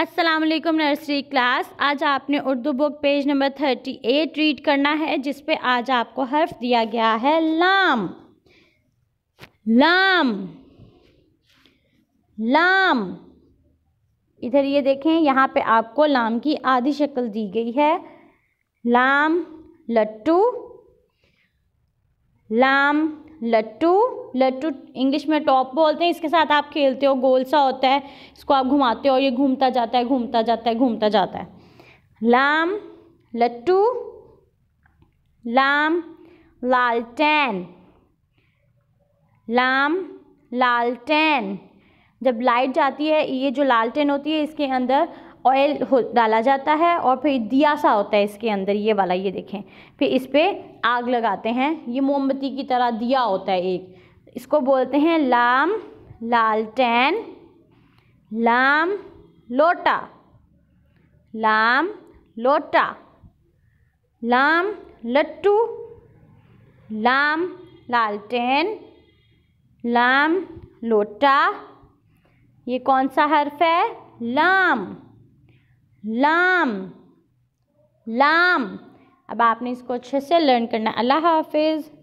अस्सलाम वालेकुम nursery class आज आपने Urdu book page number thirty eight read करना है जिस पे आज आपको हर्फ दिया गया है लाम लाम लाम इधर ये देखें यहाँ पे आपको लाम की आधी शक्ल दी गई है लाम लट्टू लाम लट्टू लट्टू इंग्लिश में टॉप बोलते हैं इसके साथ आप खेलते हो गोल सा होता है इसको आप घुमाते हो ये घूमता जाता है घूमता जाता है घूमता जाता है लाम लट्टू लाम लालटेन लाम लालटेन जब लाइट जाती है ये जो लालटेन होती है इसके अंदर ऑयल डाला जाता है और फिर दिया सा होता है इसके अंदर ये वाला ये देखें फिर इस पर आग लगाते हैं ये मोमबत्ती की तरह दिया होता है एक इसको बोलते हैं लाम लालटेन लाम लोटा लाम लोटा लाम लट्टू लाम लालटेन लाम लोटा ये कौन सा हर्फ है लाम लाम लाम अब आपने इसको अच्छे से लर्न करना अल्लाह हाफिज़